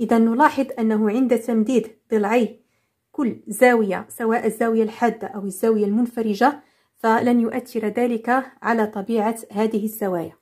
إذا نلاحظ أنه عند تمديد ضلعي كل زاوية سواء الزاوية الحادة أو الزاوية المنفرجة فلن يؤثر ذلك على طبيعة هذه الزوايا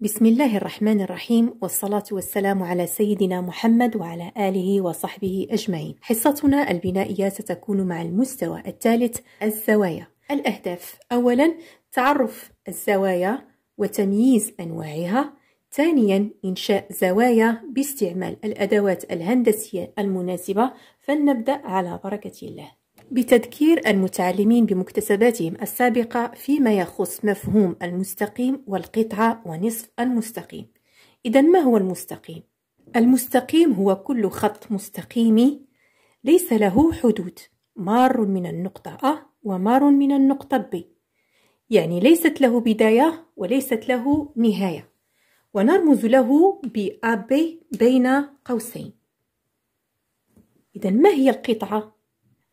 بسم الله الرحمن الرحيم والصلاة والسلام على سيدنا محمد وعلى آله وصحبه أجمعين حصتنا البنائية ستكون مع المستوى الثالث الزوايا الأهداف أولا تعرف الزوايا وتمييز أنواعها ثانيا إنشاء زوايا باستعمال الأدوات الهندسية المناسبة فلنبدأ على بركة الله بتذكير المتعلمين بمكتسباتهم السابقة فيما يخص مفهوم المستقيم والقطعة ونصف المستقيم إذا ما هو المستقيم؟ المستقيم هو كل خط مستقيم ليس له حدود مار من النقطة أ ومار من النقطة ب يعني ليست له بداية وليست له نهاية ونرمز له بي بين قوسين إذا ما هي القطعة؟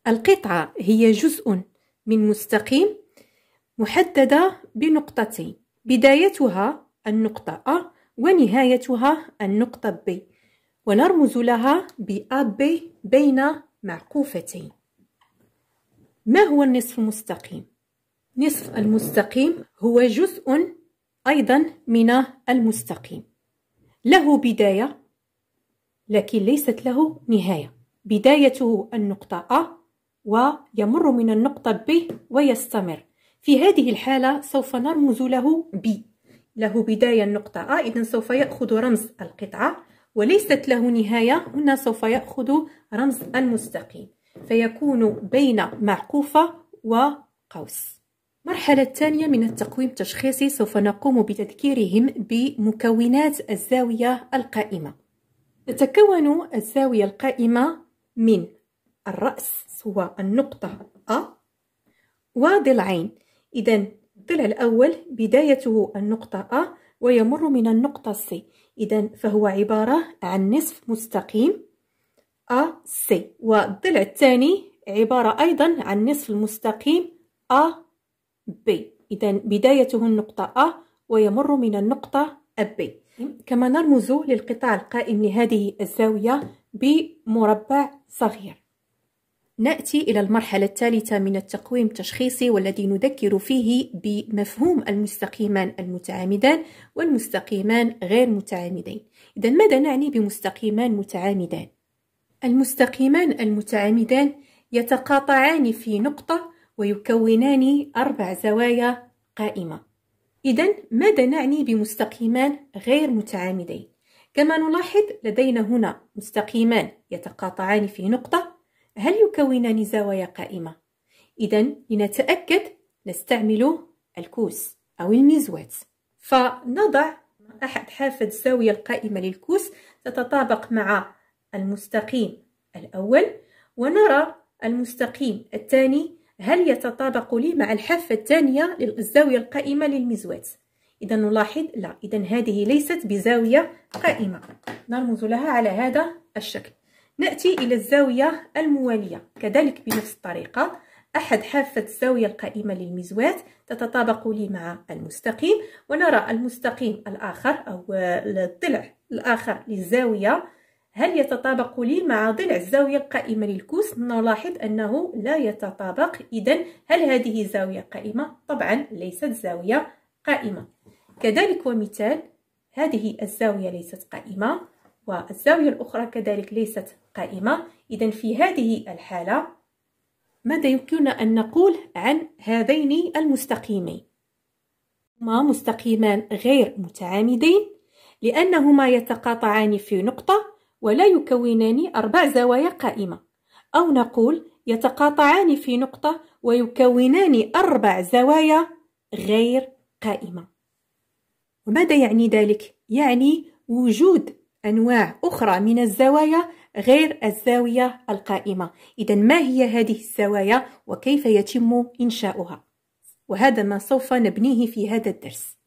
القطعة هي جزء من مستقيم محددة بنقطتين بدايتها النقطة A ونهايتها النقطة B ونرمز لها بي بين معقوفتين ما هو النصف المستقيم؟ نصف المستقيم هو جزء أيضا من المستقيم له بداية لكن ليست له نهاية بدايته النقطة أ ويمر من النقطة ب ويستمر في هذه الحالة سوف نرمز له ب له بداية النقطة أ إذا سوف يأخذ رمز القطعة وليست له نهاية هنا سوف يأخذ رمز المستقيم فيكون بين معقوفة وقوس المرحلة الثانية من التقويم التشخيصي سوف نقوم بتذكيرهم بمكونات الزاوية القائمة تتكون الزاوية القائمة من الرأس هو النقطة أ وضلعين إذا الضلع الأول بدايته النقطة أ ويمر من النقطة سي إذا فهو عبارة عن نصف مستقيم أ سي والضلع الثاني عبارة أيضا عن نصف المستقيم أ بي إذا بدايته النقطة أ ويمر من النقطة بي كما نرمز للقطاع القائم لهذه الزاوية بمربع صغير نأتي إلى المرحلة الثالثة من التقويم التشخيصي والذي نذكر فيه بمفهوم المستقيمان المتعامدان والمستقيمان غير متعامدين إذا ماذا نعني بمستقيمان متعامدان؟ المستقيمان المتعامدان يتقاطعان في نقطة ويكونان أربع زوايا قائمة إذا ماذا نعني بمستقيمان غير متعامدين؟ كما نلاحظ لدينا هنا مستقيمان يتقاطعان في نقطة هل يكونان زوايا قائمة؟ إذا لنتأكد نستعمل الكوس أو الميزوات فنضع أحد حافة الزاوية القائمة للكوس تتطابق مع المستقيم الأول ونرى المستقيم الثاني هل يتطابق لي مع الحافة الثانية للزاوية القائمة للمزوات؟ إذا نلاحظ لا إذا هذه ليست بزاوية قائمة نرمز لها على هذا الشكل نأتي إلى الزاوية الموالية كذلك بنفس الطريقة أحد حافة الزاوية القائمة للمزوات تتطابق لي مع المستقيم ونرى المستقيم الآخر أو الضلع الآخر للزاوية هل يتطابق لي مع ضلع الزاوية القائمة للكوس؟ نلاحظ أنه لا يتطابق إذا هل هذه زاوية قائمة؟ طبعا ليست زاوية قائمة كذلك ومثال هذه الزاوية ليست قائمة والزاوية الأخرى كذلك ليست قائمة إذا في هذه الحالة ماذا يمكننا أن نقول عن هذين المستقيمين؟ هما مستقيمان غير متعامدين لأنهما يتقاطعان في نقطة ولا يكونان أربع زوايا قائمة أو نقول يتقاطعان في نقطة ويكونان أربع زوايا غير قائمة وماذا يعني ذلك؟ يعني وجود أنواع أخرى من الزوايا غير الزاوية القائمة إذا ما هي هذه الزوايا وكيف يتم إنشاؤها؟ وهذا ما سوف نبنيه في هذا الدرس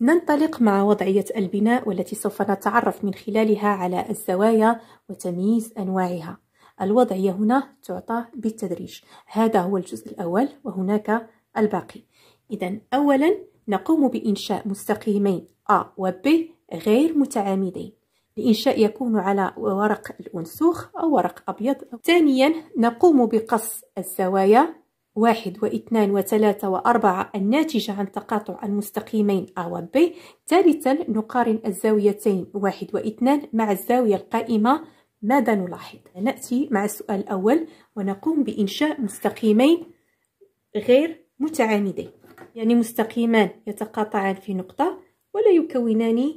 ننطلق مع وضعية البناء والتي سوف نتعرف من خلالها على الزوايا وتمييز أنواعها الوضعية هنا تعطى بالتدريج هذا هو الجزء الأول وهناك الباقي إذا أولا نقوم بإنشاء مستقيمين A و B غير متعامدين الإنشاء يكون على ورق الأنسوخ أو ورق أبيض ثانيا نقوم بقص الزوايا واحد واثنان وثلاثة وأربعة الناتجة عن تقاطع المستقيمين أ و ب، ثالثا نقارن الزاويتين واحد واثنان مع الزاوية القائمة ماذا نلاحظ؟ نأتي مع السؤال الأول ونقوم بإنشاء مستقيمين غير متعامدين يعني مستقيمان يتقاطعان في نقطة ولا يكونان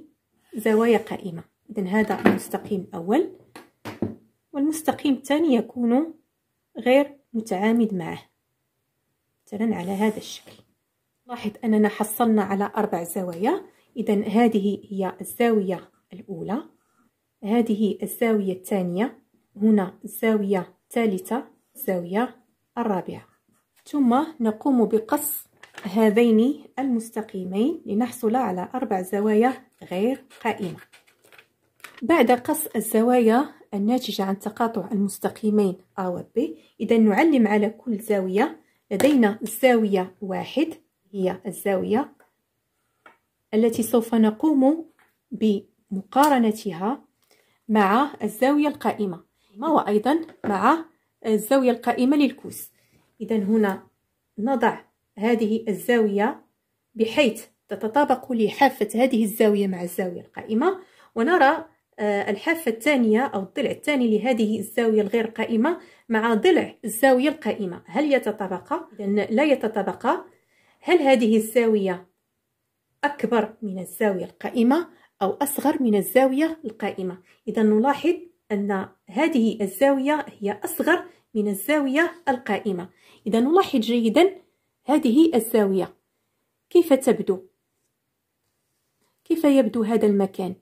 زوايا قائمة إذن هذا المستقيم الأول والمستقيم الثاني يكون غير متعامد معه مثلا على هذا الشكل لاحظ أننا حصلنا على أربع زوايا إذا هذه هي الزاوية الأولى هذه الزاوية الثانية هنا الزاوية الثالثة الزاوية الرابعة ثم نقوم بقص هذين المستقيمين لنحصل على أربع زوايا غير قائمة بعد قص الزوايا الناتجة عن تقاطع المستقيمين ا و ب إذا نعلم على كل زاوية لدينا زاوية واحد هي الزاوية التي سوف نقوم بمقارنتها مع الزاوية القائمة وأيضا مع الزاوية القائمة للكوس إذا هنا نضع هذه الزاوية بحيث تتطابق لحافة هذه الزاوية مع الزاوية القائمة ونرى آه، الحافة الثانية أو الضلع الثاني لهذه الزاوية الغير قائمة مع ضلع الزاوية القائمة هل يتطابقا؟ لا يتطابقا هل هذه الزاوية أكبر من الزاوية القائمة أو أصغر من الزاوية القائمة إذا نلاحظ أن هذه الزاوية هي أصغر من الزاوية القائمة إذا نلاحظ جيدا هذه الزاوية كيف تبدو؟ كيف يبدو هذا المكان؟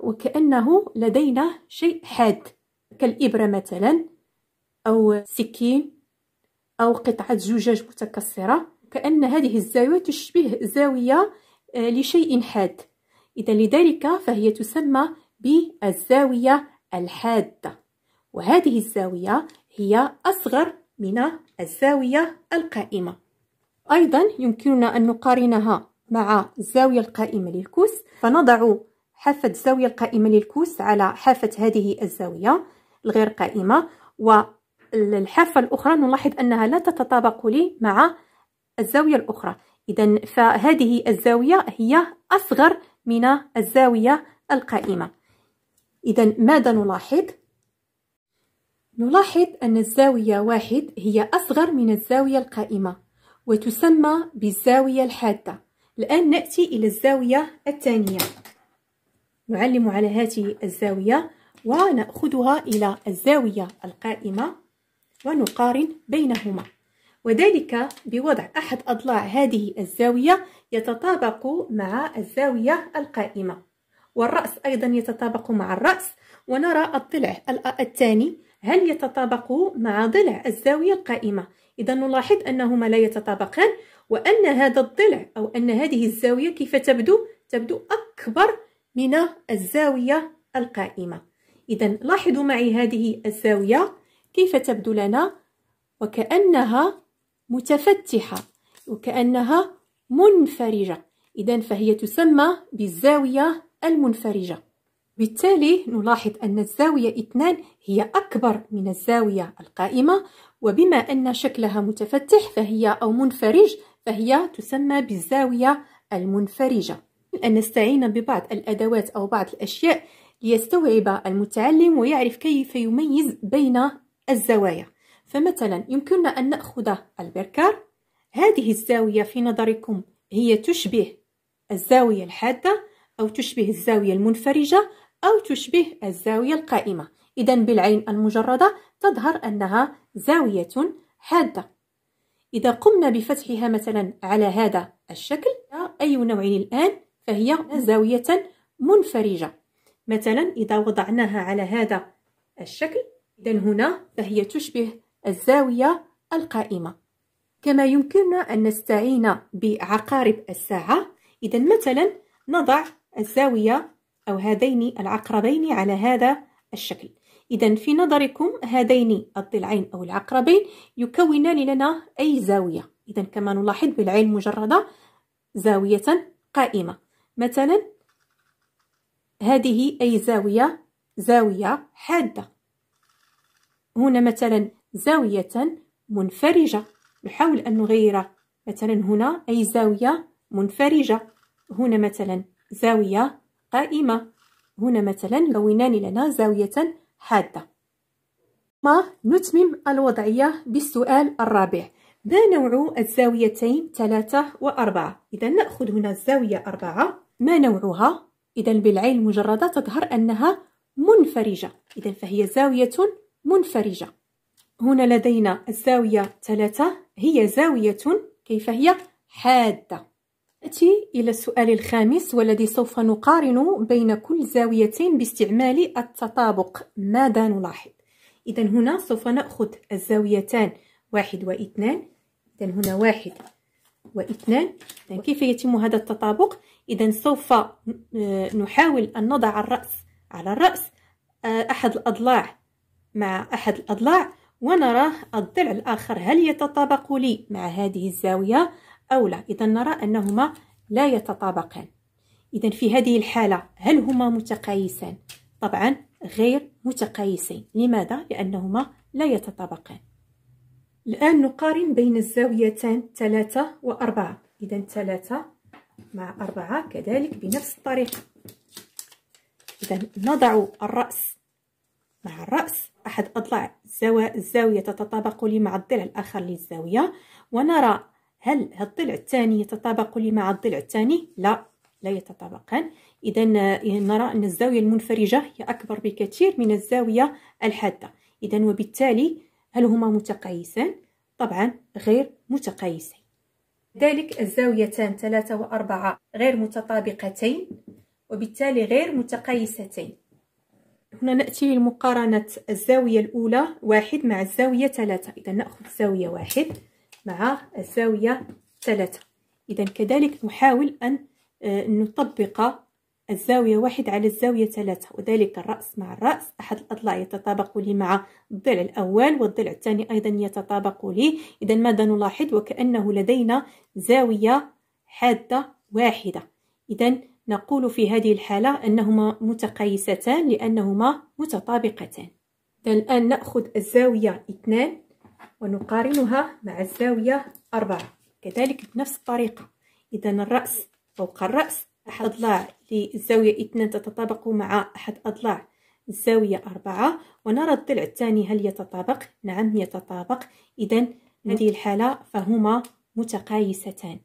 وكأنه لدينا شيء حاد كالإبرة مثلا أو سكين أو قطعة زجاج متكسرة كأن هذه الزاوية تشبه زاوية آه، لشيء حاد إذا لذلك فهي تسمى بالزاوية الحادة وهذه الزاوية هي أصغر من الزاوية القائمة أيضا يمكننا أن نقارنها مع الزاوية القائمة للكوس فنضع حافة الزاوية القائمة للكوس على حافة هذه الزاوية الغير قائمة والحافة الأخرى نلاحظ أنها لا تتطابق لي مع الزاوية الأخرى إذا فهذه الزاوية هي أصغر من الزاوية القائمة إذا ماذا نلاحظ؟ نلاحظ أن الزاوية واحد هي أصغر من الزاوية القائمة وتسمى بالزاوية الحادة الآن نأتي إلى الزاوية الثانية نعلم على هذه الزاوية ونأخذها إلى الزاوية القائمة ونقارن بينهما وذلك بوضع أحد أضلاع هذه الزاوية يتطابق مع الزاوية القائمة والرأس أيضا يتطابق مع الرأس ونرى الضلع الثاني هل يتطابق مع ضلع الزاوية القائمة إذا نلاحظ أنهما لا يتطابقان وأن هذا الضلع أو أن هذه الزاوية كيف تبدو؟ تبدو أكبر من الزاوية القائمة إذا لاحظوا معي هذه الزاوية كيف تبدو لنا وكأنها متفتحة وكأنها منفرجة إذا فهي تسمى بالزاوية المنفرجة بالتالي نلاحظ أن الزاوية 2 هي أكبر من الزاوية القائمة وبما أن شكلها متفتح فهي أو منفرج فهي تسمى بالزاوية المنفرجة أن نستعين ببعض الأدوات أو بعض الأشياء ليستوعب المتعلم ويعرف كيف يميز بين الزوايا فمثلا يمكننا أن نأخذ البركار هذه الزاوية في نظركم هي تشبه الزاوية الحادة أو تشبه الزاوية المنفرجة أو تشبه الزاوية القائمة إذا بالعين المجردة تظهر أنها زاوية حادة إذا قمنا بفتحها مثلا على هذا الشكل أي نوع الآن فهي زاوية منفرجة مثلا إذا وضعناها على هذا الشكل إذا هنا فهي تشبه الزاوية القائمة كما يمكننا أن نستعين بعقارب الساعة إذا مثلا نضع الزاوية أو هذين العقربين على هذا الشكل إذا في نظركم هذين الضلعين أو العقربين يكونان لنا أي زاوية إذا كما نلاحظ بالعين مجردة زاوية قائمة مثلا هذه أي زاوية زاوية حادة هنا مثلا زاوية منفرجة نحاول أن نغير مثلا هنا أي زاوية منفرجة هنا مثلا زاوية قائمة هنا مثلا لونان لنا زاوية حادة ما نتمم الوضعية بالسؤال الرابع ما نوع الزاويتين ثلاثة وأربعة إذا نأخذ هنا الزاوية أربعة ما نوعها؟ إذا بالعين المجردة تظهر أنها منفرجة إذا فهي زاوية منفرجة هنا لدينا الزاوية ثلاثة هي زاوية كيف هي؟ حادة نأتي إلى السؤال الخامس والذي سوف نقارن بين كل زاويتين باستعمال التطابق ماذا نلاحظ؟ إذا هنا سوف نأخذ الزاويتان واحد واثنان إذا هنا واحد واثنان إذن يعني كيف يتم هذا التطابق إذا سوف آه، نحاول أن نضع الرأس على الرأس آه، أحد الأضلاع مع أحد الأضلاع ونرى الضلع الآخر هل يتطابق لي مع هذه الزاوية أو لا إذا نرى أنهما لا يتطابقان إذا في هذه الحالة هل هما متقايسان؟ طبعا غير متقايسين لماذا؟ لأنهما لا يتطابقان الآن نقارن بين الزاويتان ثلاثة وأربعة إذا ثلاثة مع أربعة كذلك بنفس الطريقة إذا نضع الرأس مع الرأس أحد أضلاع الزاوية تتطابق لي مع الضلع الآخر للزاوية ونرى هل الضلع الثاني يتطابق لي مع الضلع الثاني؟ لا لا يتطابقان إذا إيه، نرى أن الزاوية المنفرجة هي أكبر بكثير من الزاوية الحادة إذا وبالتالي هل هما متقايسان طبعا غير متقايسين ذلك الزاويتان ثلاثة وأربعة غير متطابقتين وبالتالي غير متقايستين هنا نأتي لمقارنة الزاوية الأولى واحد مع الزاوية ثلاثة إذا نأخذ الزاوية واحد مع الزاوية ثلاثة إذا كذلك نحاول أن آه، نطبق الزاوية واحد على الزاوية ثلاثة وذلك الرأس مع الرأس أحد الأضلاع يتطابق لي مع الضلع الأول والضلع الثاني أيضا يتطابق لي إذا ماذا نلاحظ وكأنه لدينا زاوية حادة واحدة إذا نقول في هذه الحالة أنهما متقايستان لأنهما متطابقتان إذا الآن نأخذ الزاوية اثنان ونقارنها مع الزاوية أربعة كذلك بنفس الطريقة إذا الرأس فوق الرأس أحد الأضلاع للزاوية اثنان تتطابق مع أحد أضلاع الزاوية أربعة ونرى الضلع الثاني هل يتطابق؟ نعم يتطابق إذا هذه الحالة فهما متقايستان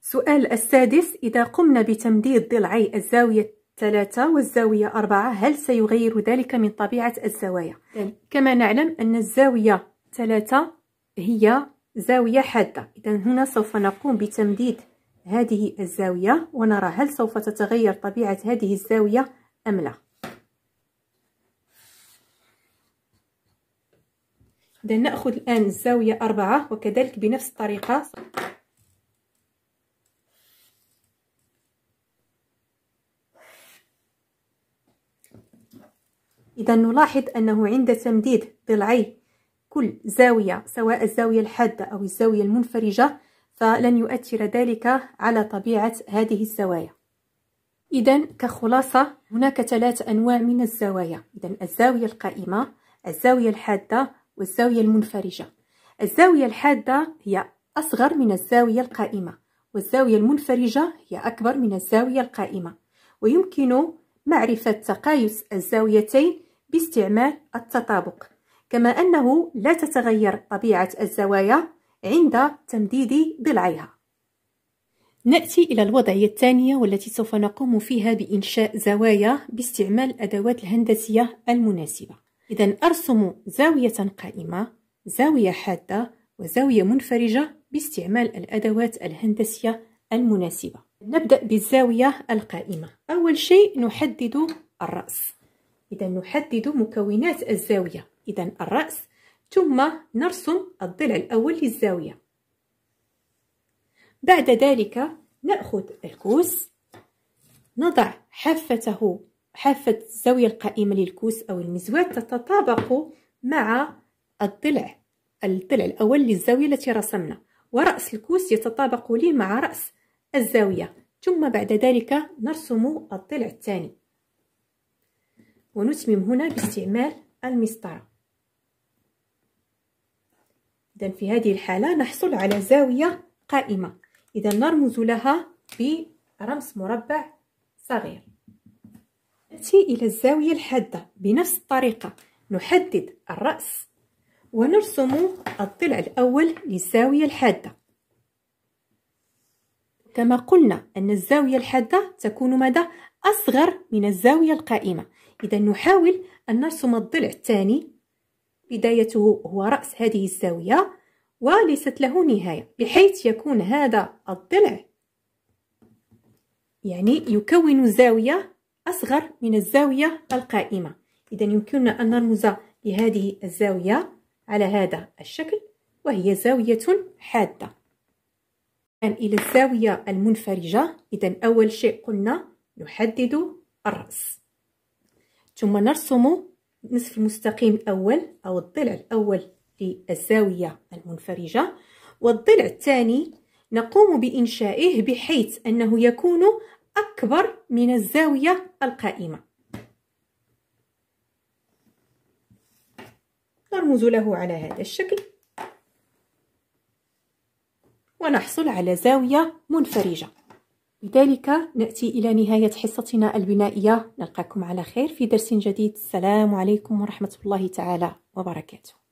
سؤال السادس إذا قمنا بتمديد ضلعي الزاوية ثلاثة والزاوية أربعة هل سيغير ذلك من طبيعة الزوايا؟ نعم. كما نعلم أن الزاوية ثلاثة هي زاوية حادة إذا هنا سوف نقوم بتمديد هذه الزاوية ونرى هل سوف تتغير طبيعة هذه الزاوية أم لا إذا نأخذ الآن الزاوية أربعة وكذلك بنفس الطريقة إذا نلاحظ أنه عند تمديد ضلعي كل زاوية سواء الزاوية الحادة أو الزاوية المنفرجة فلن يؤثر ذلك على طبيعة هذه الزوايا إذا كخلاصة هناك ثلاث أنواع من الزوايا إذا الزاوية القائمة الزاوية الحادة والزاوية المنفرجة الزاوية الحادة هي أصغر من الزاوية القائمة والزاوية المنفرجة هي أكبر من الزاوية القائمة ويمكن معرفة تقايس الزاويتين باستعمال التطابق كما أنه لا تتغير طبيعة الزوايا عند تمديد ضلعها نأتي إلى الوضعية الثانية والتي سوف نقوم فيها بإنشاء زوايا باستعمال الأدوات الهندسية المناسبة إذا أرسم زاوية قائمة زاوية حادة وزاوية منفرجة باستعمال الأدوات الهندسية المناسبة نبدأ بالزاوية القائمة أول شيء نحدد الرأس إذا نحدد مكونات الزاوية إذا الرأس ثم نرسم الضلع الأول للزاوية بعد ذلك نأخذ الكوس نضع حافته حافة الزاوية القائمة للكوس أو المزود تتطابق مع الضلع الضلع الأول للزاوية التي رسمنا ورأس الكوس يتطابق لي مع رأس الزاوية ثم بعد ذلك نرسم الضلع الثاني ونتمم هنا باستعمال المسطرة إذا في هذه الحالة نحصل على زاوية قائمة إذا نرمز لها برمز مربع صغير نأتي إلى الزاوية الحادة بنفس الطريقة نحدد الرأس ونرسم الضلع الأول للزاوية الحادة كما قلنا أن الزاوية الحادة تكون مدى أصغر من الزاوية القائمة إذا نحاول أن نرسم الضلع الثاني بدايته هو رأس هذه الزاوية وليست له نهاية بحيث يكون هذا الضلع يعني يكون زاوية أصغر من الزاوية القائمة إذا يمكننا أن نرمز لهذه الزاوية على هذا الشكل وهي زاوية حادة إلى الزاوية المنفرجة إذا أول شيء قلنا نحدد الرأس ثم نرسم نصف المستقيم الأول أو الضلع الأول للزاوية المنفرجة والضلع الثاني نقوم بإنشائه بحيث أنه يكون أكبر من الزاوية القائمة نرمز له على هذا الشكل ونحصل على زاوية منفرجة بذلك نأتي إلى نهاية حصتنا البنائية نلقاكم على خير في درس جديد السلام عليكم ورحمة الله تعالى وبركاته